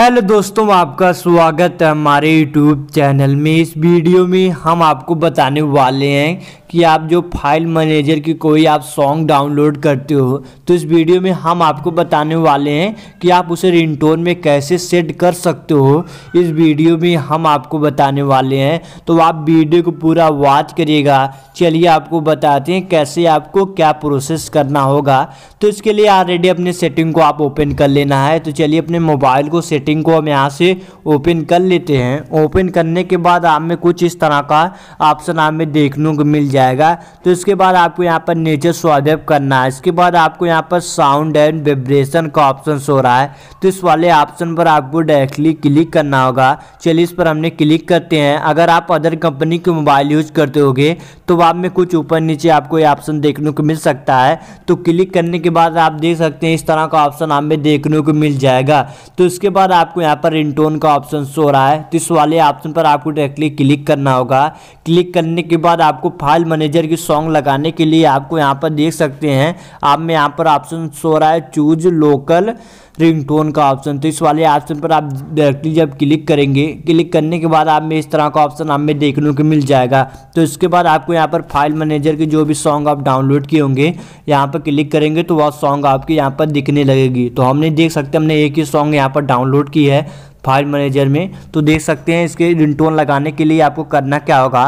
hello दोस्तों आपका स्वागत है हमारे यूट्यूब चैनल में इस वीडियो में हम आपको बताने वाले हैं कि आप जो फाइल मैनेजर की कोई आप सॉन्ग डाउनलोड करते हो तो इस वीडियो में हम आपको बताने वाले हैं कि आप उसे रिंगटोन में कैसे सेट कर सकते हो इस वीडियो में हम आपको बताने वाले हैं तो आप वीडियो को पूरा वॉच करिएगा चलिए आपको बताते हैं कैसे आपको क्या प्रोसेस करना होगा तो इसके लिए ऑलरेडी अपने सेटिंग को आप ओपन कर लेना है तो चलिए अपने मोबाइल को सेटिंग सेटिंग को हम यहाँ से ओपन कर लेते हैं ओपन करने के बाद हमें कुछ इस तरह का ऑप्शन हमें देखने को मिल जाएगा तो इसके बाद आपको यहाँ पर नेचर स्वादेप करना है इसके बाद आपको यहाँ पर साउंड एंड वाइब्रेशन का ऑप्शन हो रहा है तो इस वाले ऑप्शन पर आपको डायरेक्टली क्लिक करना होगा चलिए इस पर हमने क्लिक करते हैं अगर आप अदर कंपनी के मोबाइल यूज करते होगे तो आप में कुछ ऊपर नीचे आपको ये ऑप्शन देखने को मिल सकता है तो क्लिक करने के बाद आप देख सकते हैं इस तरह का ऑप्शन हमें देखने को मिल जाएगा तो इसके बाद बाद आपको यहाँ पर रिंगटोन का ऑप्शन शो रहा है तो इस वाले ऑप्शन पर आपको डायरेक्टली क्लिक करना होगा क्लिक करने के बाद आपको फाइल मैनेजर की सॉन्ग लगाने के लिए आपको यहाँ पर देख सकते हैं आप में यहाँ पर ऑप्शन शो रहा है चूज लोकल रिंगटोन का ऑप्शन तो इस वाले ऑप्शन पर आप डायरेक्टली जब क्लिक करेंगे क्लिक करने के बाद आप में इस तरह का ऑप्शन आप में देखने को मिल जाएगा तो इसके बाद आपको यहाँ पर फाइल मैनेजर के जो भी सॉन्ग आप डाउनलोड किए होंगे यहाँ पर क्लिक करेंगे तो वह सॉन्ग आपके यहाँ पर दिखने लगेगी तो हमने देख सकते हमने एक ही सॉन्ग यहाँ पर डाउनलोड डाउनलोड की है फाइल मैनेजर में तो देख सकते हैं इसके रिंगटोन लगाने के लिए आपको करना क्या होगा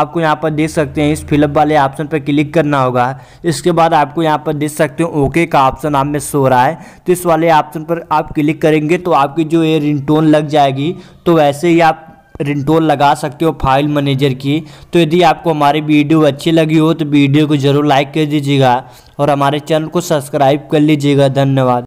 आपको यहाँ पर देख सकते हैं इस फिलअप वाले ऑप्शन पर क्लिक करना होगा इसके बाद आपको यहाँ पर देख सकते हैं ओके का ऑप्शन आप में सो रहा है तो इस वाले ऑप्शन पर आप क्लिक करेंगे तो आपकी जो ये रिंगटोन लग जाएगी तो वैसे ही आप रिंगटोन लगा सकते हो फाइल मैनेजर की तो यदि आपको हमारी वीडियो अच्छी लगी हो तो वीडियो को ज़रूर लाइक कर दीजिएगा और हमारे चैनल को सब्सक्राइब कर लीजिएगा धन्यवाद